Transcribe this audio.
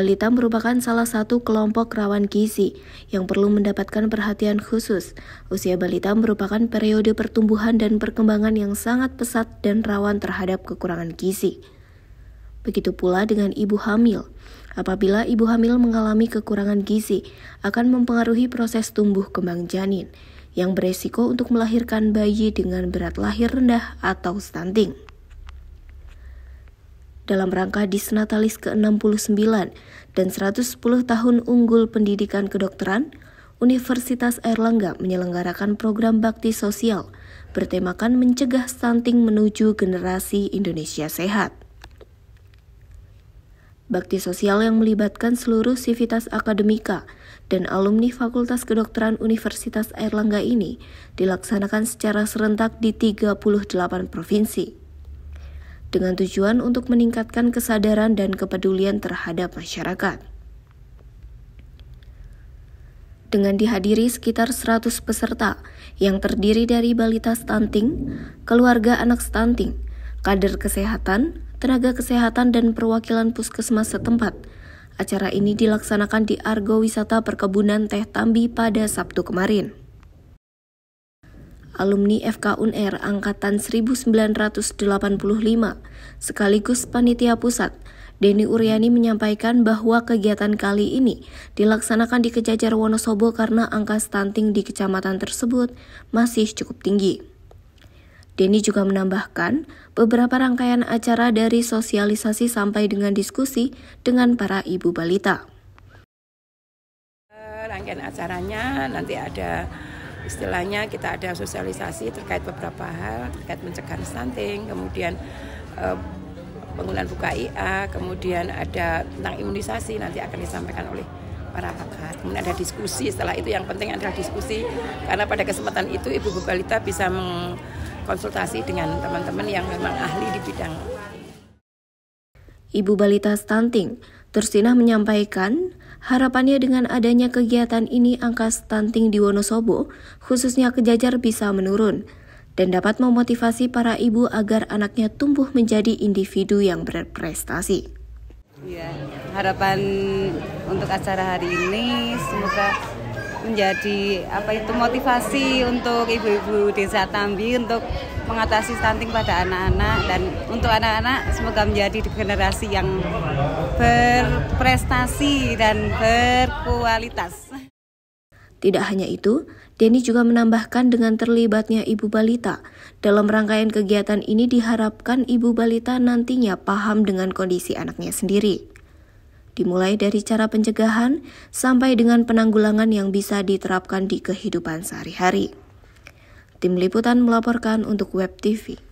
Balita merupakan salah satu kelompok rawan gizi yang perlu mendapatkan perhatian khusus. Usia balita merupakan periode pertumbuhan dan perkembangan yang sangat pesat dan rawan terhadap kekurangan gizi. Begitu pula dengan ibu hamil. Apabila ibu hamil mengalami kekurangan gizi, akan mempengaruhi proses tumbuh kembang janin yang beresiko untuk melahirkan bayi dengan berat lahir rendah atau stunting dalam rangka Disnatalis ke-69 dan 110 tahun unggul pendidikan kedokteran, Universitas Airlangga menyelenggarakan program bakti sosial bertemakan mencegah stunting menuju generasi Indonesia sehat. Bakti sosial yang melibatkan seluruh sivitas akademika dan alumni Fakultas Kedokteran Universitas Airlangga ini dilaksanakan secara serentak di 38 provinsi dengan tujuan untuk meningkatkan kesadaran dan kepedulian terhadap masyarakat. Dengan dihadiri sekitar 100 peserta yang terdiri dari balita stunting, keluarga anak stunting, kader kesehatan, tenaga kesehatan dan perwakilan puskesmas setempat. Acara ini dilaksanakan di Argo Wisata Perkebunan Teh Tambi pada Sabtu kemarin alumni FK UNR angkatan 1985 sekaligus panitia pusat. Denny Uryani menyampaikan bahwa kegiatan kali ini dilaksanakan di Kejajar Wonosobo karena angka stunting di kecamatan tersebut masih cukup tinggi. Denny juga menambahkan beberapa rangkaian acara dari sosialisasi sampai dengan diskusi dengan para ibu balita. Eh, rangkaian acaranya nanti ada istilahnya kita ada sosialisasi terkait beberapa hal terkait mencegah stunting kemudian eh, penggunaan buka IA kemudian ada tentang imunisasi nanti akan disampaikan oleh para pakar kemudian ada diskusi setelah itu yang penting adalah diskusi karena pada kesempatan itu ibu balita bisa mengkonsultasi dengan teman-teman yang memang ahli di bidang Ibu Balita Stunting, Tersinah menyampaikan Harapannya dengan adanya kegiatan ini angka stunting di Wonosobo, khususnya kejajar bisa menurun dan dapat memotivasi para ibu agar anaknya tumbuh menjadi individu yang berprestasi. Ya, harapan untuk acara hari ini semoga menjadi apa itu motivasi untuk ibu-ibu desa Tambi untuk mengatasi stunting pada anak-anak dan untuk anak-anak semoga menjadi generasi yang berprestasi dan berkualitas. Tidak hanya itu, Denny juga menambahkan dengan terlibatnya ibu balita. Dalam rangkaian kegiatan ini diharapkan ibu balita nantinya paham dengan kondisi anaknya sendiri dimulai dari cara pencegahan sampai dengan penanggulangan yang bisa diterapkan di kehidupan sehari-hari. Tim liputan melaporkan untuk Web TV.